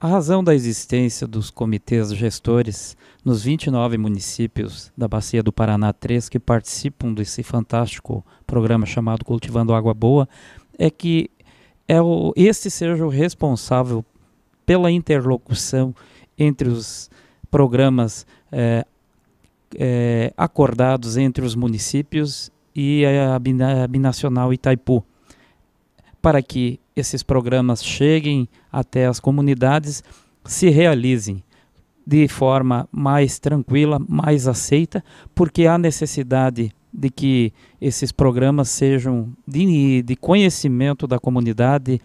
A razão da existência dos comitês gestores nos 29 municípios da Bacia do Paraná 3 que participam desse fantástico programa chamado Cultivando Água Boa é que é o, este seja o responsável pela interlocução entre os programas é, é, acordados entre os municípios e a, a binacional Itaipu, para que esses programas cheguem até as comunidades, se realizem de forma mais tranquila, mais aceita, porque há necessidade de que esses programas sejam de, de conhecimento da comunidade,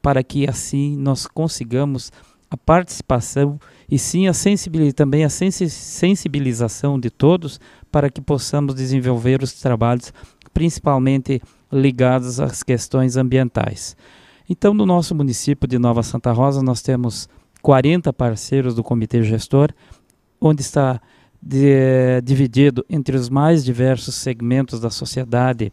para que assim nós consigamos a participação e sim a sensibilização, também a sensibilização de todos para que possamos desenvolver os trabalhos, principalmente ligados às questões ambientais. Então, no nosso município de Nova Santa Rosa, nós temos 40 parceiros do comitê gestor, onde está de, dividido entre os mais diversos segmentos da sociedade,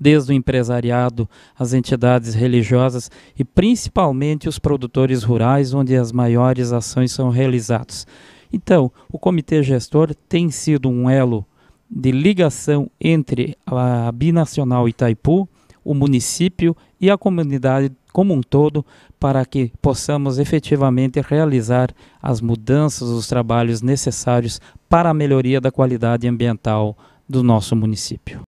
desde o empresariado, as entidades religiosas e principalmente os produtores rurais, onde as maiores ações são realizadas. Então, o comitê gestor tem sido um elo de ligação entre a binacional Itaipu o município e a comunidade como um todo para que possamos efetivamente realizar as mudanças, os trabalhos necessários para a melhoria da qualidade ambiental do nosso município.